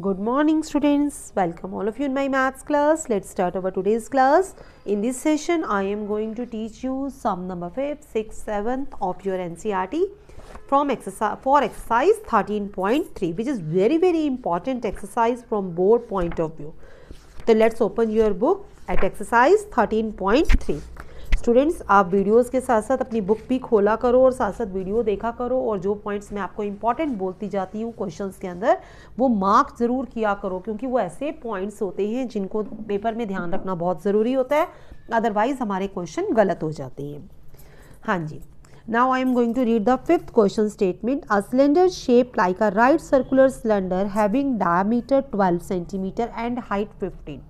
Good morning students. Welcome all of you in my maths class. Let's start our today's class. In this session, I am going to teach you sum number 5, 6, 7 of your NCRT from exercise for exercise 13.3 which is very very important exercise from board point of view. So let's open your book at exercise 13.3. Students आप videos के साथ साथ अपनी book भी खोला करो और साथ साथ वीडियो देखा करो और जो पॉइंट्स मैं आपको इंपॉर्टेंट बोलती जाती हूँ क्वेश्चंस के अंदर वो मार्क ज़रूर किया करो क्योंकि वो ऐसे पॉइंट्स होते हैं जिनको पेपर में ध्यान रखना बहुत ज़रूरी होता है अदरवाइज़ हमारे क्वेश्चन गलत हो जाते हैं हाँ जी now I am going to read the fifth question statement a cylinder shape like a right circular cylinder having diameter twelve centimeter and height fifteen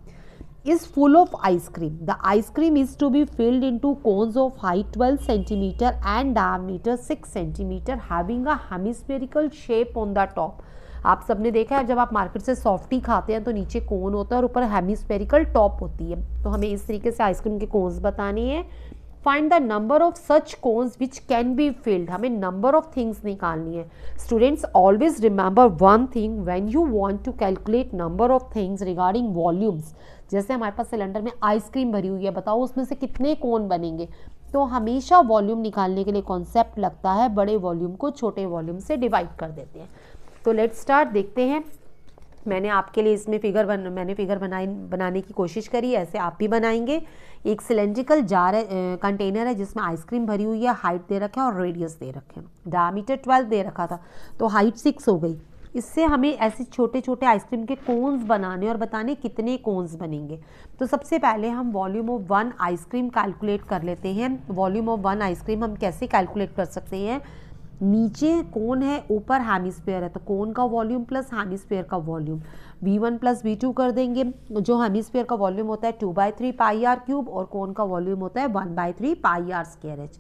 is full of ice cream. The ice cream is to be filled into cones of height 12 centimeter and diameter 6 centimeter, having a hemispherical shape on the top. आप सबने देखा है जब आप market से softy खाते हैं तो नीचे कोन होता है और ऊपर हेमिस्पेरिकल टॉप होती है तो हमें इस तरीके से आइसक्रीम के कोन्स बताने हैं find the number of such cones which can be filled हमें नंबर ऑफ थिंग्स निकालनी है students always remember one thing when you want to calculate number of things regarding volumes जैसे हमारे पास सिलेंडर में ice cream भरी हुई है बताओ उसमें से कितने कोन बनेंगे तो हमेशा वॉल्यूम निकालने के लिए कॉन्सेप्ट लगता है बड़े वॉल्यूम को छोटे वॉल्यूम से डिवाइड कर देते हैं तो लेट स्टार्ट देखते हैं मैंने आपके लिए इसमें फिगर बन मैंने फिगर बनाई बनाने की कोशिश करी ऐसे आप भी बनाएंगे एक सिलेंड्रिकल जार है कंटेनर है जिसमें आइसक्रीम भरी हुई है हाइट दे रखा है और रेडियस दे रखे हैं डामीटर ट्वेल्व दे रखा था तो हाइट सिक्स हो गई इससे हमें ऐसे छोटे छोटे आइसक्रीम के कोन्स बनाने और बताने कितने कोन्स बनेंगे तो सबसे पहले हम volume of one ice cream calculate कर लेते हैं वॉल्यूम ऑफ वन आइसक्रीम हम कैसे कैलकुलेट कर सकते हैं नीचे कौन है ऊपर हेमिस्फेयर है तो कौन का वॉल्यूम प्लस हेमिस्फेयर का volume V one plus V two कर देंगे जो हेमिस्फेयर का वॉल्यूम होता है two by three pi r cube और कौन का वॉल्यूम होता है one by three pi r square h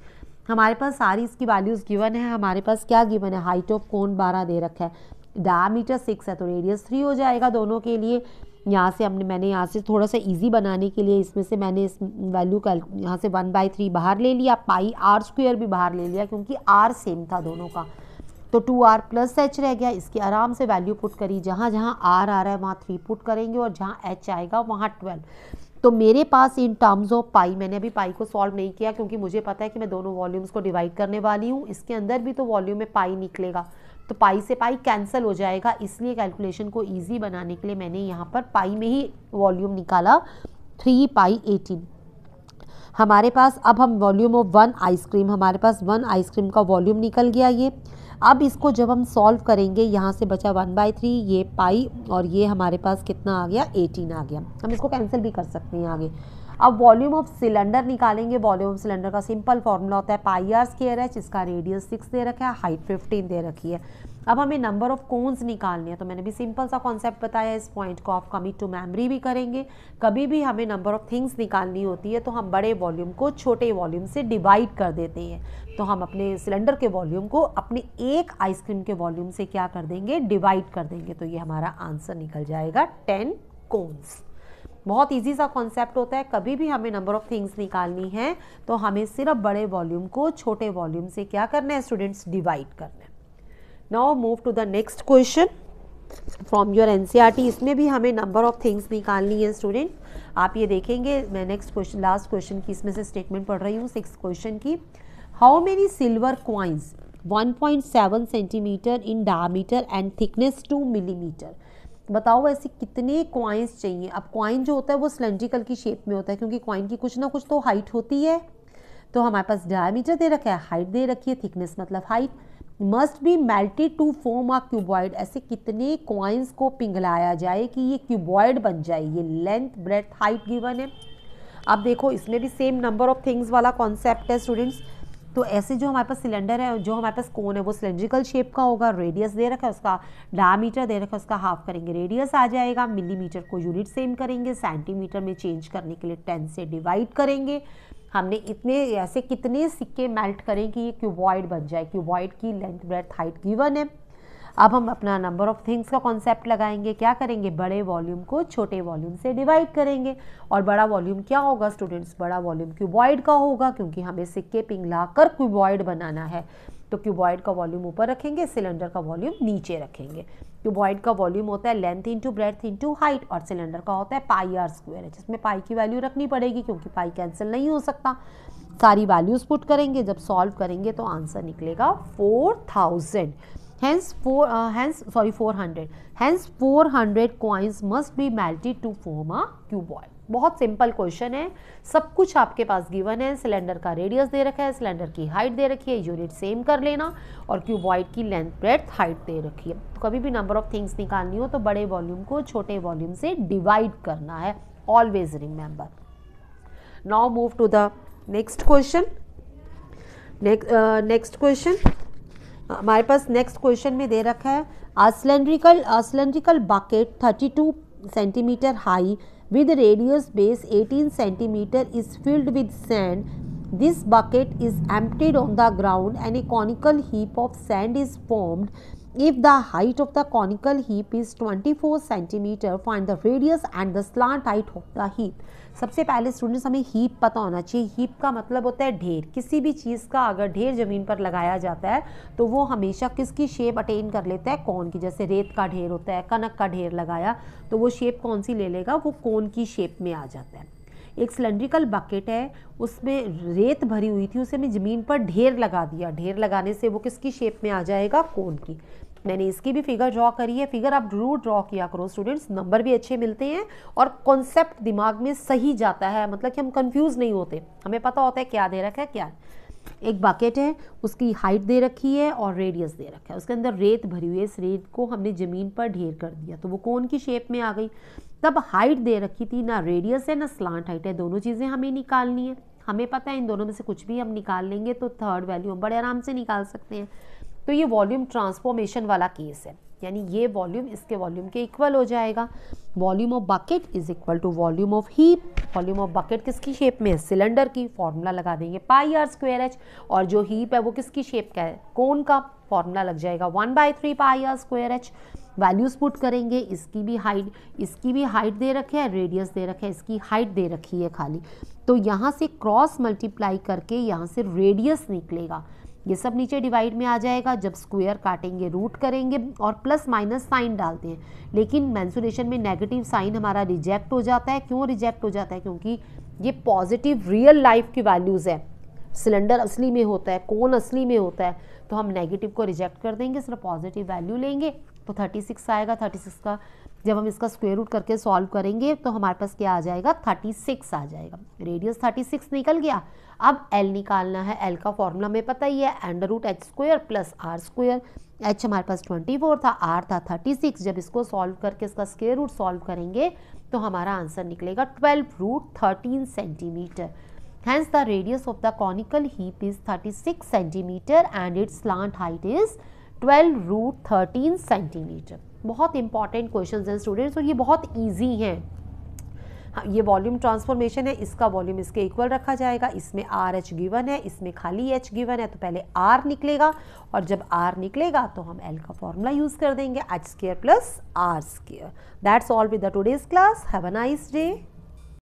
हमारे पास सारी इसकी वैल्यूज़ गिवन है हमारे पास क्या गिवन है हाइट ऑफ कौन बारह दे रखा है डायमीटर सिक्स है तो रेडियस थ्री हो जाएगा दोनों के लिए यहाँ से हमने मैंने यहाँ से थोड़ा सा इजी बनाने के लिए इसमें से मैंने इस वैल्यू का यहाँ से वन बाई थ्री बाहर ले लिया पाई आर स्क्वेयर भी बाहर ले लिया क्योंकि आर सेम था दोनों का तो टू आर प्लस एच रह गया इसके आराम से वैल्यू पुट करी जहाँ जहाँ आर आ रहा है वहाँ थ्री पुट करेंगे और जहाँ एच आएगा वहाँ ट्वेल्व तो मेरे पास इन टर्म्स ऑफ पाई मैंने अभी पाई को सॉल्व नहीं किया क्योंकि मुझे पता है कि मैं दोनों वॉल्यूम्स को डिवाइड करने वाली हूँ इसके अंदर भी तो वॉल्यूम में पाई निकलेगा तो पाई से पाई कैंसिल हो जाएगा इसलिए कैलकुलेशन को ईजी बनाने के लिए मैंने यहाँ पर पाई में ही वॉल्यूम निकाला थ्री पाई एटीन हमारे पास अब हम वॉल्यूम ऑफ वन आइसक्रीम हमारे पास वन आइसक्रीम का वॉल्यूम निकल गया ये अब इसको जब हम सॉल्व करेंगे यहाँ से बचा वन बाई थ्री ये पाई और ये हमारे पास कितना आ गया एटीन आ गया हम इसको कैंसिल भी कर सकते हैं आगे अब वॉल्यूम ऑफ सिलेंडर निकालेंगे वॉल्यूम ऑफ सिलेंडर का सिंपल फॉर्मूला होता है पाई आर स्केयर है जिसका रेडियस सिक्स दे रखा है हाइट फिफ्टीन दे रखी है अब हमें नंबर ऑफ कोन्स निकालने हैं तो मैंने भी सिंपल सा कॉन्सेप्ट बताया इस पॉइंट को ऑफ कमिट टू मेमोरी भी करेंगे कभी भी हमें नंबर ऑफ थिंग्स निकालनी होती है तो हम बड़े वॉल्यूम को छोटे वॉल्यूम से डिवाइड कर देते हैं तो हम अपने सिलेंडर के वॉल्यूम को अपने एक आइसक्रीम के वॉल्यूम से क्या कर देंगे डिवाइड कर देंगे तो ये हमारा आंसर निकल जाएगा टेन कोन्स बहुत इजी सा कॉन्सेप्ट होता है कभी भी हमें नंबर ऑफ थिंग्स निकालनी है तो हमें सिर्फ बड़े वॉल्यूम को छोटे वॉल्यूम से क्या करना है स्टूडेंट्स डिवाइड करना है now move to the next question from your N इसमें भी हमें नंबर ऑफ थिंग्स निकालनी है स्टूडेंट आप ये देखेंगे मैं नेक्स्ट क्वेश्चन लास्ट क्वेश्चन की इसमें से स्टेटमेंट पढ़ रही हूँ सिक्स क्वेश्चन की how many silver coins 1.7 centimeter in diameter and thickness 2 millimeter mm. बताओ ऐसी कितने क्वाइंस चाहिए अब क्वाइन जो होता है वो सिलेंड्रिकल की शेप में होता है क्योंकि क्वाइन की कुछ ना कुछ तो हाइट होती है तो हमारे पास डायमीटर दे रखा है हाइट दे रखी है थिकनेस मतलब height must be melted to form a cuboid ऐसे कितने क्वाइंस को पिघलाया जाए कि ये क्यूबॉइड बन जाए ये लेंथ ब्रेथ हाइट गिवन है अब देखो इसमें भी सेम नंबर ऑफ थिंग्स वाला कॉन्सेप्ट है स्टूडेंट्स तो ऐसे जो हमारे पास सिलेंडर है जो हमारे पास कोन है वो सिलेंड्रिकल शेप का होगा रेडियस दे रखा है उसका डायमीटर दे रखा है उसका हाफ करेंगे रेडियस आ जाएगा मिलीमीटर को यूनिट सेम करेंगे सेंटीमीटर में चेंज करने के लिए टेन से डिवाइड करेंगे हमने इतने ऐसे कितने सिक्के मेल्ट करें कि ये क्यूबॉइड बन जाए क्यूबॉइड की लेंथ ब्रेथ हाइट गिवन है अब हम अपना नंबर ऑफ थिंग्स का कॉन्सेप्ट लगाएंगे क्या करेंगे बड़े वॉल्यूम को छोटे वॉल्यूम से डिवाइड करेंगे और बड़ा वॉल्यूम क्या होगा स्टूडेंट्स बड़ा वॉल्यूम क्यूबॉइड का होगा क्योंकि हमें सिक्के पिंगला कर क्यूबॉइड बनाना है तो क्यूबॉइड का वॉल्यूम ऊपर रखेंगे सिलेंडर का वॉल्यूम नीचे रखेंगे क्यूबॉइड का वॉल्यूम होता है length into breadth into height और सिलेंडर का होता है पाई आर स्क्वेयर है जिसमें पाई की वैल्यू रखनी पड़ेगी क्योंकि पाई कैंसिल नहीं हो सकता सारी वैल्यूज़ पुट करेंगे जब सॉल्व करेंगे तो आंसर निकलेगा four thousand hence four, uh, hence sorry 400. Hence 400 coins must be melted to form a cuboid. बहुत सिंपल क्वेश्चन है सब कुछ आपके पास गिवन है सिलेंडर का रेडियस दे रखा है सिलेंडर की हाइट दे रखी है यूनिट सेम कर लेना और क्यूबॉइड की लेंथ ब्रेथ हाइट दे रखी है तो कभी भी नंबर ऑफ थिंग्स निकालनी हो तो बड़े वॉल्यूम को छोटे वॉल्यूम से डिवाइड करना है always remember now move to the next question next question हमारे पास नेक्स्ट क्वेश्चन में दे रखा है a cylindrical bucket thirty two centimeter high with radius base eighteen centimeter is filled with sand this bucket is emptied on the ground and a conical heap of sand is formed If the height of the conical heap is 24 centimeter, find the radius and the slant height of the heap सबसे पहले students हमें heap पता होना चाहिए heap का मतलब होता है ढेर किसी भी चीज़ का अगर ढेर ज़मीन पर लगाया जाता है तो वो हमेशा किसकी शेप अटेन कर लेता है कौन की जैसे रेत का ढेर होता है कनक का ढेर लगाया तो वो शेप कौन सी ले लेगा वो कौन की शेप में आ जाता है एक सिलेंड्रिकल बकेट है उसमें रेत भरी हुई थी उसे मैं ज़मीन पर ढेर लगा दिया ढेर लगाने से वो किसकी शेप में आ जाएगा कोन की मैंने इसकी भी फिगर ड्रॉ करी है फिगर आप जरूर ड्रॉ किया करो स्टूडेंट्स नंबर भी अच्छे मिलते हैं और कॉन्सेप्ट दिमाग में सही जाता है मतलब कि हम कंफ्यूज नहीं होते हमें पता होता है क्या दे रखा है क्या एक बकेट है उसकी हाइट दे रखी है और रेडियस दे रखा है उसके अंदर रेत भरी हुई है इस रेत को हमने ज़मीन पर ढेर कर दिया तो वो कौन की शेप में आ गई तब हाइट दे रखी थी ना रेडियस है ना स्लांट हाइट है दोनों चीज़ें हमें निकालनी है हमें पता है इन दोनों में से कुछ भी हम निकाल लेंगे तो थर्ड वैल्यू हम बड़े आराम से निकाल सकते हैं तो ये वॉल्यूम ट्रांसफॉर्मेशन वाला केस है यानी ये वॉल्यूम इसके वॉल्यूम के इक्वल हो जाएगा volume of bucket is equal to volume of heap volume of bucket किसकी शेप में है सिलेंडर की फॉर्मूला लगा देंगे पाई आर स्क्वेयर एच और जो हीप है वो किसकी शेप का है कौन का फॉर्मूला लग जाएगा one by three pi r square h values put करेंगे इसकी भी हाइट इसकी भी हाइट दे रखे है रेडियस दे रखे है इसकी हाइट दे रखी है खाली तो यहाँ से क्रॉस मल्टीप्लाई करके यहाँ से रेडियस निकलेगा ये सब नीचे डिवाइड में आ जाएगा जब स्क्वायर काटेंगे रूट करेंगे और प्लस माइनस साइन डालते हैं लेकिन मैंसुरेशन में नेगेटिव साइन हमारा रिजेक्ट हो जाता है क्यों रिजेक्ट हो जाता है क्योंकि ये पॉजिटिव रियल लाइफ की वैल्यूज़ है सिलेंडर असली में होता है कौन असली में होता है तो हम नेगेटिव को रिजेक्ट कर देंगे सिर्फ पॉजिटिव वैल्यू लेंगे तो थर्टी सिक्स आएगा थर्टी सिक्स का जब हम इसका स्क्वेयर रूट करके सॉल्व करेंगे तो हमारे पास क्या आ जाएगा थर्टी सिक्स आ जाएगा रेडियस थर्टी सिक्स निकल गया अब एल निकालना है एल का फॉर्मूला हमें पता ही है under root h square plus r square h हमारे पास ट्वेंटी फोर था आर था थर्टी सिक्स जब इसको सॉल्व करके इसका स्क्वेयर रूट सॉल्व करेंगे तो हमारा आंसर निकलेगा twelve root thirteen centimeter Hence, the radius of the conical heap is 36 centimeter and its slant height is 12 root 13 centimeter बहुत इंपॉर्टेंट क्वेश्चन हैं स्टूडेंट्स और ये बहुत ईजी हैं हाँ, ये वॉल्यूम ट्रांसफॉर्मेशन है इसका वॉल्यूम इसके इक्वल रखा जाएगा इसमें आर एच गिवन है इसमें खाली एच गिवन है तो पहले आर निकलेगा और जब आर निकलेगा तो हम एल का फॉर्मूला यूज़ कर देंगे h square plus r square that's all with the today's class have a nice day